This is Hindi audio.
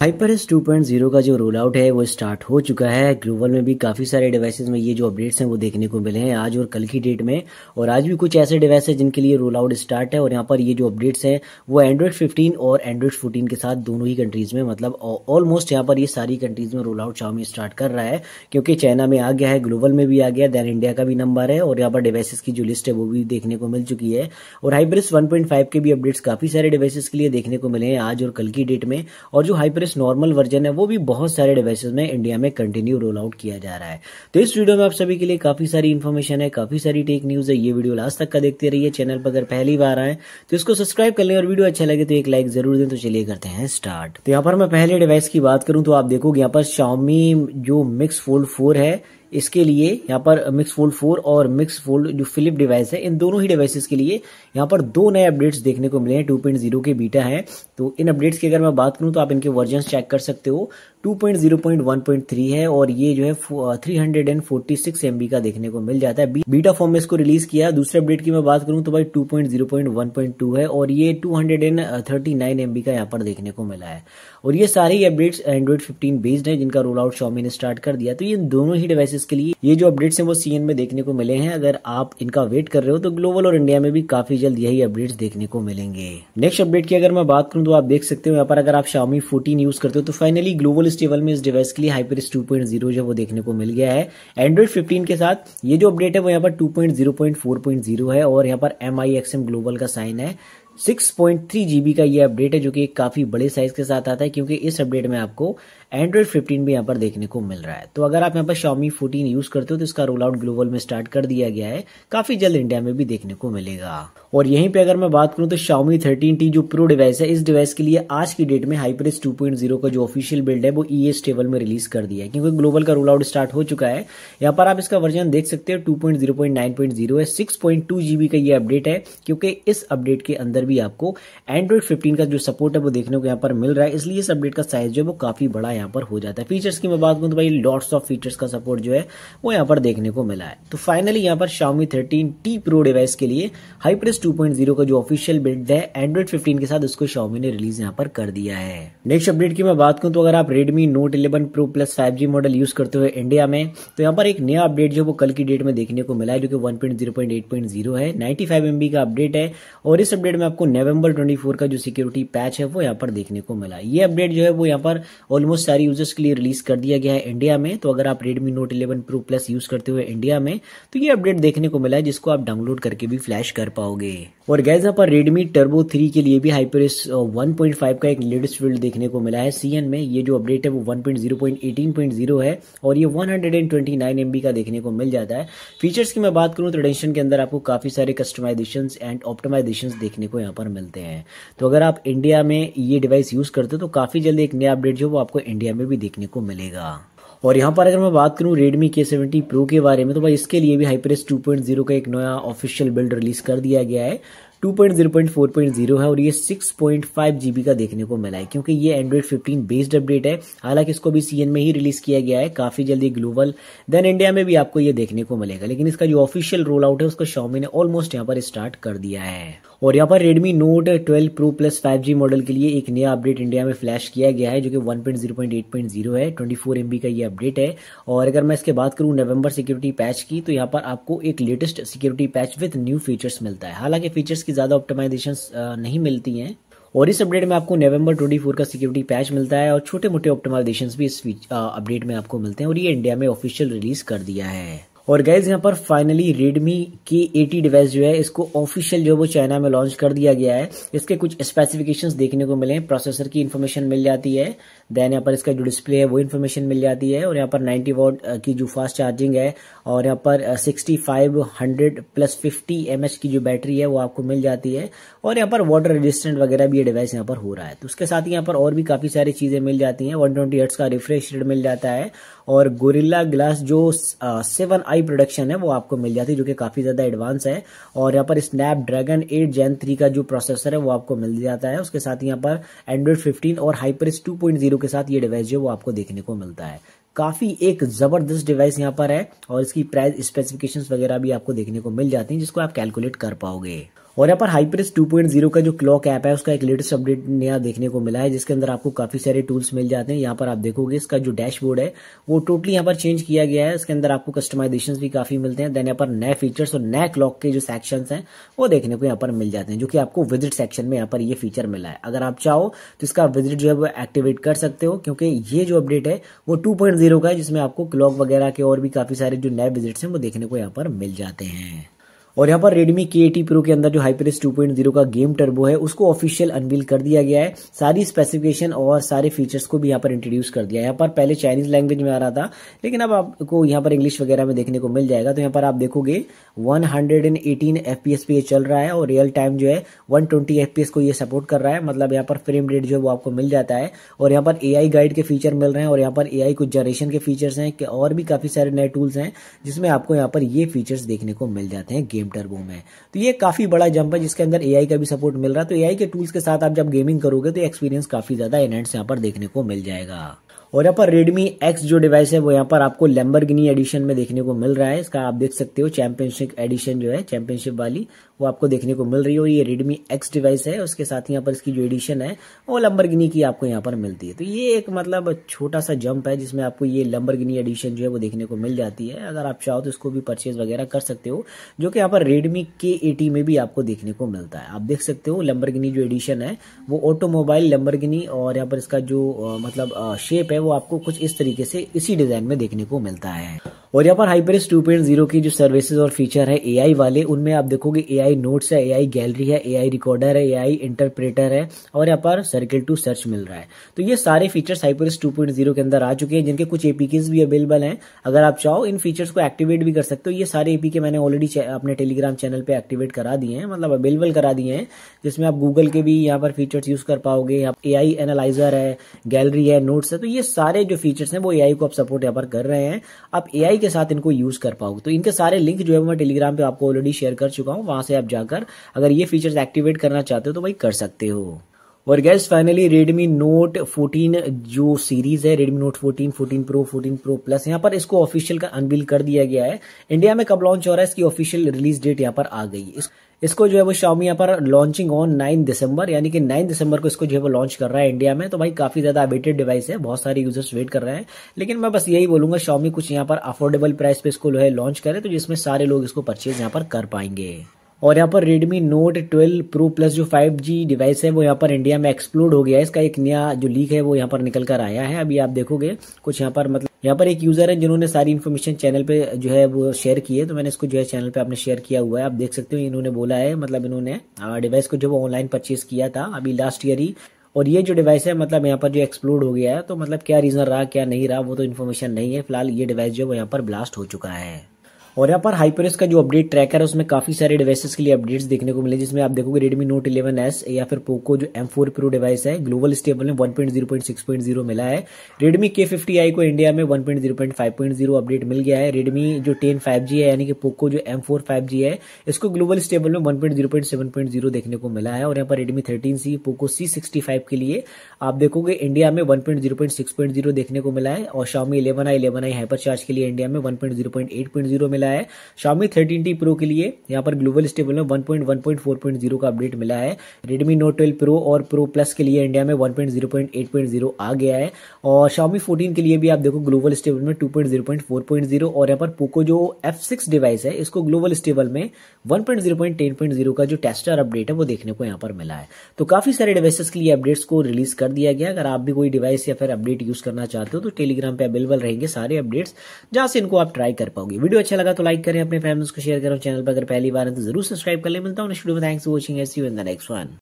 hyper OS two point zero का जो रोल आउट है वो स्टार्ट हो चुका है ग्लोबल में भी काफ़ी सारे डिवाइसेस में ये जो अपडेट्स हैं वो देखने को मिले हैं आज और कल की डेट में और आज भी कुछ ऐसे डिवाइस है जिनके लिए रोल आउट स्टार्ट है और यहाँ पर ये जो अपडेट्स हैं वो एंड्रॉइड 15 और एंड्रॉइड 14 के साथ दोनों ही कंट्रीज़ में मतलब ऑलमोस्ट यहाँ पर ये सारी कंट्रीज़ में रोल आउट शाओमी स्टार्ट कर रहा है क्योंकि चाइना में आ गया है ग्लोबल में भी आ गया दैन इंडिया का भी नंबर है और यहाँ पर डिवाइसेस की जो लिस्ट है वो भी देखने को मिल चुकी है और हाइपर एस के भी अपडेट्स काफ़ी सारे डिवाइसेस के लिए देखने को मिले हैं आज और कल की डेट में और जो हाइपर इस नॉर्मल वर्जन है वो भी बहुत सारे डिवाइसेज में इंडिया में कंटिन्यू रोल आउट किया जा रहा है तो इस वीडियो में आप सभी के लिए काफी सारी इन्फॉर्मेशन है काफी सारी टेक न्यूज है ये वीडियो लास्ट तक का देखते रहिए चैनल पर अगर पहली बार आए तो इसको सब्सक्राइब कर लें और वीडियो अच्छा लगे तो एक लाइक जरूर दें तो चलिए करते हैं स्टार्ट तो यहाँ पर मैं पहले डिवाइस की बात करूँ तो आप देखोगे यहाँ पर शाओमी जो मिक्स फोल्ड फोर है इसके लिए यहाँ पर मिक्स फोल्ड फोर और मिक्स फोल्ड जो फिलिप डिवाइस है इन दोनों ही डिवाइसेस के लिए यहाँ पर दो नए अपडेट्स देखने को मिले हैं टू पॉइंट जीरो के बीटा है तो इन अपडेट्स की अगर मैं बात करूँ तो आप इनके वर्जन चेक कर सकते हो 2.0.1.3 है और ये जो है 346 एमबी का देखने को मिल जाता है बीटा फॉर्म में इसको रिलीज किया दूसरे अपडेट की मैं बात करूं तो भाई 2.0.1.2 है और ये 239 एमबी का यहाँ पर देखने को मिला है और ये सारे ही अपडेट्स एंड्रॉइड 15 बेस्ड है जिनका रोल आउट शॉमी ने स्टार्ट कर दिया तो ये दोनों ही डिवाइसेस के लिए ये जो अपडेट्स हैं वो सी में देखने को मिले हैं अगर आप इनका वेट कर रहे हो तो ग्लोबल और इंडिया में भी काफी जल्द यही अपडेट्स देखने को मिलेंगे नेक्स्ट अपडेट की अगर मैं बात करूँ तो आप देख सकते हो यहाँ पर अगर आप शॉमी फोर्टीन यूज करते हो तो फाइनली ग्लोबल इस टेबल में इस डिवाइस के लिए हाइपर एस जो है वो देखने को मिल गया है एंड्रॉइड 15 के साथ ये जो अपडेट है वो यहाँ पर 2.0.4.0 है और यहाँ पर एम आई एक्स ग्लोबल का साइन है 6.3 पॉइंट जीबी का ये अपडेट है जो कि एक काफ़ी बड़े साइज के साथ आता है क्योंकि इस अपडेट में आपको एंड्रॉइड 15 भी यहाँ पर देखने को मिल रहा है तो अगर आप यहाँ पर शामी 14 यूज़ करते हो तो इसका रोल आउट ग्लोबल में स्टार्ट कर दिया गया है काफ़ी जल्द इंडिया में भी देखने को मिलेगा और यहीं पे अगर मैं बात करूं तो Xiaomi 13T जो प्रो डिवाइस है इस डिवाइस के लिए आज की डेट में हाइपरेस 2.0 का जो ऑफिशियल बिल्ड है वो ई एस टेबल में रिलीज कर दिया है क्योंकि ग्लोबल का रोल आउट स्टार्ट हो चुका है यहाँ पर आप इसका वर्जन देख सकते हो 2.0.9.0 है 6.2 जीबी का ये अपडेट है क्योंकि इस अपडेट के अंदर भी आपको एंड्रॉइड फिफ्टीन का जो सपोर्ट है वो देखने को यहाँ पर मिल रहा है इसलिए इस अपडेट का साइज जो है वो काफी बड़ा यहाँ पर हो जाता है फीचर्स की मैं बात करूँ तो भाई लॉट्स ऑफ फीचर्स का सपोर्ट जो है वो यहाँ पर देखने को मिला है तो फाइनली यहाँ पर Xiaomi thirteen T pro device के लिए हाईप्रेस पॉइंट 2.0 का जो ऑफिशियल बिल्ड है एंड्रॉइड 15 के साथ उसको शॉमी ने रिलीज यहाँ पर कर दिया है नेक्स्ट अपडेट की मैं बात करूँ तो अगर आप Redmi Note 11 Pro plus 5G model use करते हुए इंडिया में तो यहाँ पर एक नया अपडेट जो वो कल की डेट में देखने को मिला है जो कि जीरो है फाइव एमबी का अपडेट है और इस अपडेट में आपको नवंबर फोर का जो सिक्योरिटी पैच है वो यहाँ पर देखने को मिला ये अपडेट जो है वो यहाँ पर ऑलमोस्ट सारे यूजर्स के लिए रिलीज कर दिया गया है इंडिया में तो अगर आप Redmi note eleven pro plus use करते हुए इंडिया में तो ये अपडेट देखने को मिला है जिसको आप डाउनलोड करके भी फ्लैश कर पाओगे होंगे और गैस यहाँ पर Redmi Turbo 3 के लिए भी हाइपर एस वन का एक लेटेस्ट फील्ड देखने को मिला है CN में ये जो अपडेट है वो 1.0.18.0 है और ये 129 MB का देखने को मिल जाता है फीचर्स की मैं बात करूँ तो रेडेंशन के अंदर आपको काफ़ी सारे कस्टमाइजेशन एंड ऑप्टोमाइजेशन देखने को यहाँ पर मिलते हैं तो अगर आप इंडिया में ये डिवाइस यूज़ करते हो तो काफ़ी जल्दी एक नया अपडेट जो वो आपको इंडिया में भी देखने को मिलेगा और यहाँ पर अगर मैं बात करूँ Redmi K70 Pro के बारे में तो भाई इसके लिए भी हाईप्रेस 2.0 का एक नया ऑफिशियल बिल्ड रिलीज कर दिया गया है 2.0.4.0 है और ये 6.5 जीबी का देखने को मिला है क्योंकि ये एंड्रॉइड 15 बेस्ड अपडेट है हालांकि इसको भी CN में ही रिलीज किया गया है काफी जल्दी ग्लोबल देन इंडिया में भी आपको ये देखने को मिलेगा लेकिन इसका जो ऑफिशियल रोल आउट है उसका शॉमी ने ऑलमोस्ट यहाँ पर स्टार्ट कर दिया है और यहाँ पर Redmi Note 12 Pro plus 5G model के लिए एक नया अपडेट इंडिया में फ्लैश किया गया है जो कि 1.0.8.0 है 24 एमबी का ये अपडेट है और अगर मैं इसके बात करूँ नवंबर सिक्योरिटी पैच की तो यहाँ पर आपको एक latest security patch with new features मिलता है हालांकि फीचर्स की ज़्यादा ऑप्टिमाइजेशन नहीं मिलती हैं और इस अपडेट में आपको नवंबर 24 का सिक्योरिटी पैच मिलता है और छोटे मोटे ऑप्टिमाइजेशन भी इस अपडेट में आपको मिलते हैं और ये इंडिया में ऑफिशियल रिलीज कर दिया है और गैज यहाँ पर finally Redmi K eighty device जो है इसको ऑफिशियल जो है वो चाइना में लॉन्च कर दिया गया है इसके कुछ स्पेसिफिकेशंस देखने को मिले प्रोसेसर की इन्फॉर्मेशन मिल जाती है देन यहाँ पर इसका जो डिस्प्ले है वो इन्फॉर्मेशन मिल जाती है और यहाँ पर नाइन्टी वॉट uh, की जो फास्ट चार्जिंग है और यहाँ पर sixty five hundred plus fifty M H की जो बैटरी है वो आपको मिल जाती है और यहाँ पर वाटर रेजिस्टेंट वगैरह भी ये डिवाइस यहाँ पर हो रहा है तो उसके साथ ही यहाँ पर और भी काफ़ी सारी चीज़ें मिल जाती हैं वन ट्वेंटी का रिफ्रेश रेड मिल जाता है और गोरिल्ला ग्लास जो seven uh, I I production है वो आपको मिल जाती है जो कि काफ़ी ज़्यादा एडवांस है और यहाँ पर Snapdragon eight gen three का जो प्रोसेसर है वो आपको मिल जाता है उसके साथ यहाँ पर एंड्रॉइड फिफ्टीन और हाइपर एस के साथ ये डिवाइस जो वो आपको देखने को मिलता है काफ़ी एक ज़बरदस्त डिवाइस यहाँ पर है और इसकी प्राइस स्पेसिफिकेशंस वगैरह भी आपको देखने को मिल जाती हैं जिसको आप कैलकुलेट कर पाओगे और यहाँ पर हाईप्रेस 2.0 का जो क्लॉक ऐप है उसका एक लेटेस्ट अपडेट नया देखने को मिला है जिसके अंदर आपको काफी सारे टूल्स मिल जाते हैं यहाँ पर आप देखोगे इसका जो डैशबोर्ड है वो टोटली यहाँ पर चेंज किया गया है इसके अंदर आपको कस्टमाइजेशन भी काफी मिलते हैं देन यहाँ पर नए फीचर्स और नए क्लॉक के जो सेक्शन है वो देखने को यहाँ पर मिल जाते हैं जो कि आपको विजिट सेक्शन में यहाँ पर ये फीचर मिला है अगर आप चाहो तो इसका विजिट जो है वो एक्टिवेट कर सकते हो क्योंकि ये जो अपडेट है वो टू का है जिसमें आपको क्लॉक वगैरह के और भी काफी सारे जो नए विजिट्स हैं वो देखने को यहाँ पर मिल जाते हैं और यहाँ पर रेडमी के एटी प्रो के अंदर जो हाईप्रेस टू पॉइंट जीरो का गेम टर्बो है उसको ऑफिशियल अनवील कर दिया गया है सारी स्पेसिफिकेशन और सारे फीचर्स को भी यहाँ पर इंट्रोड्यूस कर दिया है यहाँ पर पहले चाइनीज लैंग्वेज में आ रहा था लेकिन अब आपको यहाँ पर इंग्लिश वगैरह में देखने को मिल जाएगा तो यहाँ पर आप देखोगे one hundred and eighteen F P S पे ये चल रहा है और रियल टाइम जो है one twenty F P S को ये सपोर्ट कर रहा है मतलब यहाँ पर फ्रेम रेट जो है वो आपको मिल जाता है और यहाँ पर ए आई गाइड के फीचर मिल रहे हैं और यहाँ पर ए आई कुछ जनरेशन के फीचर्स हैं और भी काफी सारे नए टूल्स हैं जिसमें आपको यहाँ पर ये फीचर्स देखने को मिल जाते हैं गेम जिम टर्बो में तो ये काफ़ी बड़ा जंप है जिसके अंदर एआई का भी सपोर्ट मिल रहा है तो एआई के टूल्स के साथ आप जब गेमिंग करोगे तो एक्सपीरियंस काफ़ी ज़्यादा एनहेंस यहाँ पर देखने को मिल जाएगा और यहाँ पर Redmi X जो डिवाइस है वो यहाँ पर आपको लेम्बर एडिशन में देखने को मिल रहा है इसका आप देख सकते हो चैंपियनशिप एडिशन जो है चैंपियनशिप वाली वो आपको देखने को मिल रही हो ये रेडमी एक्स डिवाइस है उसके साथ यहाँ पर इसकी जो एडिशन है वो लंबर की आपको यहाँ पर मिलती है तो ये एक मतलब छोटा सा जंप है जिसमें आपको ये लंबर एडिशन जो है वो देखने को मिल जाती है अगर आप चाहो तो इसको भी परचेज वगैरह कर सकते हो जो कि यहाँ पर रेडमी के में भी आपको देखने को मिलता है आप देख सकते हो लंबर जो एडिशन है वो ऑटोमोबाइल लंबर और यहाँ पर इसका जो मतलब शेप है वो आपको कुछ इस तरीके से इसी डिजाइन में देखने को मिलता है और यहाँ पर हाइपर टू पॉइंट जीरो की जो सर्विसेज और फीचर है एआई वाले उनमें आप देखोगे एआई नोट्स है एआई गैलरी है एआई रिकॉर्डर है एआई इंटरप्रेटर है और यहाँ पर सर्किल टू सर्च मिल रहा है तो ये सारे features hyper two point zero के अंदर आ चुके हैं जिनके कुछ एपीके भी अवेलेबल हैं अगर आप चाहो इन फीचर्स को एक्टिवेट भी कर सकते हो ये सारे एपीके मैंने ऑलरेडी अपने टेलीग्राम चैनल पर एक्टिवेट करा दिए हैं मतलब अवेलेबल करा दिए हैं जिसमें आप गूगल के भी यहाँ पर फीचर्स यूज कर पाओगे ए आई एनालाइजर है गैलरी है नोट्स है तो ये सारे जो फीचर्स हैं वो ए को आप सपोर्ट यहाँ पर कर रहे हैं आप ए के के साथ इनको यूज कर पाओगे तो इनके सारे लिंक जो है मैं टेलीग्राम पे आपको ऑलरेडी शेयर कर चुका हूँ वहां से आप जाकर अगर ये फीचर्स एक्टिवेट करना चाहते हो तो भाई कर सकते हो और गैस फाइनली रेडमी नोट 14 जो सीरीज है Redmi note 14, 14 pro 14 pro plus यहाँ पर इसको ऑफिशियल का अनबिल कर दिया गया है इंडिया में कब लॉन्च हो रहा है इसकी ऑफिशियल रिलीज डेट यहाँ पर आ गई है इसको जो है वो शाओमी यहाँ पर लॉन्चिंग ऑन नाइन दिसंबर यानी कि नाइन दिसंबर को इसको जो है वो लॉन्च कर रहा है इंडिया में तो भाई काफी ज्यादा अवेटेड डिवाइस है बहुत सारे यूजर्स वेट कर रहे हैं लेकिन मैं बस यही बोलूंगा शाओमी कुछ यहाँ पर अफोर्डेबल प्राइस पे इसको जो है लॉन्च करे तो जिसमें सारे लोग इसको परचेज यहाँ पर कर पाएंगे और यहाँ पर Redmi Note 12 Pro प्लस जो 5G डिवाइस है वो यहाँ पर इंडिया में एक्सप्लोड हो गया है इसका एक नया जो लीक है वो यहाँ पर निकल कर आया है अभी आप देखोगे कुछ यहाँ पर मतलब यहाँ पर एक यूजर है जिन्होंने सारी इन्फॉर्मेशन चैनल पे जो है वो शेयर की है तो मैंने इसको जो है चैनल पे आपने शेयर किया हुआ है आप देख सकते हो इन्होंने बोला है मतलब इन्होंने डिवाइस को जो वो ऑनलाइन परचेज किया था अभी लास्ट ईयर ही और ये जो डिवाइस है मतलब यहाँ पर जो एक्सप्लोड हो गया है तो मतलब क्या रीजन रहा क्या नहीं रहा वो तो इन्फॉर्मेशन नहीं है फिलहाल ये डिवाइस जो है वो यहाँ पर ब्लास्ट हो चुका है और यहाँ पर हाइपरेस का जो अपडेट ट्रैक है उसमें काफी सारे डिवाइस के लिए अपडेट्स देखने को मिले जिसमें आप देखोगे रेडमी नोट इलेवन एस या फिर पोको जो एम फोर प्रो डिवाइस है ग्लोबल स्टेबल में one point zero point six point zero मिला है रेडमी के फिफ्टी आई को इंडिया में one point zero point five point zero update मिल गया है रेडमी जो टेन फाइव जी है यानी कि पोको जो एम फोर फाइव जी है इसको ग्लोबल स्टेबल में one point zero point seven point zero देखने को मिला है और यहाँ पर Redmi thirteen C Poco C sixty five के लिए आप देखोगे इंडिया में one point zero point six point zero देखने को मिला है और Xiaomi eleven I eleven I hyper charge के लिए इंडिया में one point zero point eight point zero मिला मिला है शामी थर्टीन टी प्रो के लिए यहाँ पर ग्लोबल स्टेबल में one point one point four point zero का अपडेट मिला है रेडमी नोट ट्वेल्व प्रो और प्रो प्लस के लिए इंडिया में one point zero point eight point zero आ गया है और शामी फोर्टीन के लिए भी आप देखो ग्लोबल स्टेबल में two point zero point four point zero और यहाँ पर पोको जो एफ सिक्स डिवाइस है इसको ग्लोबल स्टेबल में one point zero point ten point zero का जो टेस्टर अपडेट है वो देखने को यहाँ पर मिला है तो काफी सारे डिवाइसेस के लिए अपडेट्स को रिलीज कर दिया गया अगर आप भी कोई डिवाइस या फिर अपडेट यूज करना चाहते हो तो टेलीग्राम पे अवेलेबल रहेंगे सारे अपडेट्स जहां से इनको आप ट्राई कर पाओगे वीडियो अच्छा लगा तो तो लाइक करें अपने फैमिली को शेयर करें चैनल पर अगर पहली बार है तो जरूर सब्सक्राइब कर ले मिलता हूँ thanks for watching see you in the next one